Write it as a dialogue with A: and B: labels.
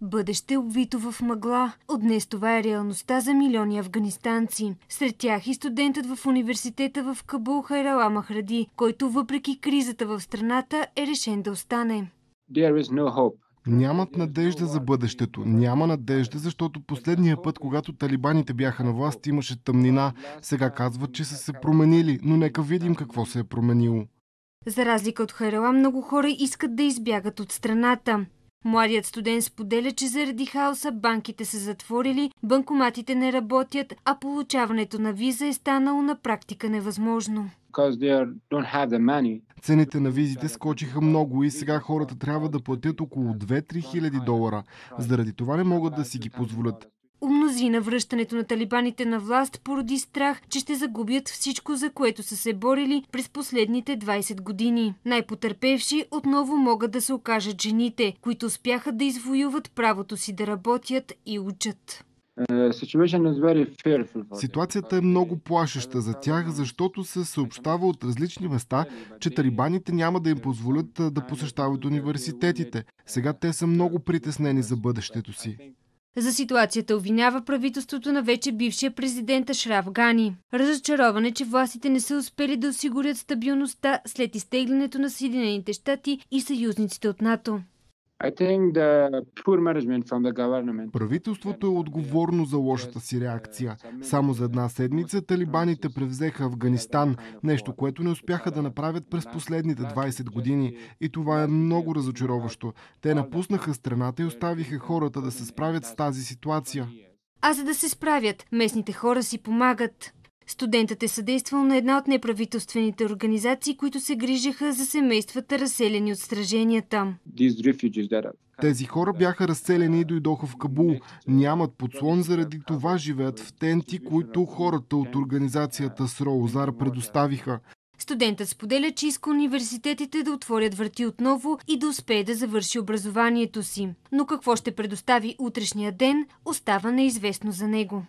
A: Бъдеще обвито в мъгла. От днес това е реалността за милиони афганистанци. Сред тях и студентът в университета в Кабул Хайрала Махради, който въпреки кризата в страната е решен да остане.
B: Нямат надежда за бъдещето. Няма надежда, защото последния път, когато талибаните бяха на власт, имаше тъмнина. Сега казват, че са се променили, но нека видим какво се е променило.
A: За разлика от Хайрала, много хора искат да избягат от страната. Младият студент споделя, че заради хаоса банките са затворили, банкоматите не работят, а получаването на виза е станало на практика невъзможно.
B: Цените на визите скочиха много и сега хората трябва да платят около 2-3 хиляди долара. Заради това не могат да си ги позволят.
A: У на връщането на талибаните на власт породи страх, че ще загубят всичко, за което са се борили през последните 20 години. Най-потърпевши отново могат да се окажат жените, които успяха да извоюват правото си да работят и учат.
B: Е, Ситуацията е много плашеща за тях, защото се съобщава от различни места, че талибаните няма да им позволят е, да посещават университетите. Сега те са много притеснени за бъдещето си.
A: За ситуацията обвинява правителството на вече бившия президент Шраф Гани. Разочарован е, че властите не са успели да осигурят стабилността след изтеглянето на Съединените щати и съюзниците от НАТО.
B: Правителството е отговорно за лошата си реакция. Само за една седмица талибаните превзеха Афганистан, нещо, което не успяха да направят през последните 20 години. И това е много разочароващо. Те напуснаха страната и оставиха хората да се справят с тази ситуация.
A: А за да се справят, местните хора си помагат. Студентът е съдействал на една от неправителствените организации, които се грижаха за семействата, разселени от сраженията.
B: Тези хора бяха разселени и дойдоха в Кабул. Нямат подслон, заради това живеят в тенти, които хората от организацията Сроозар предоставиха.
A: Студентът споделя, че иска университетите да отворят врати отново и да успее да завърши образованието си. Но какво ще предостави утрешния ден, остава неизвестно за него.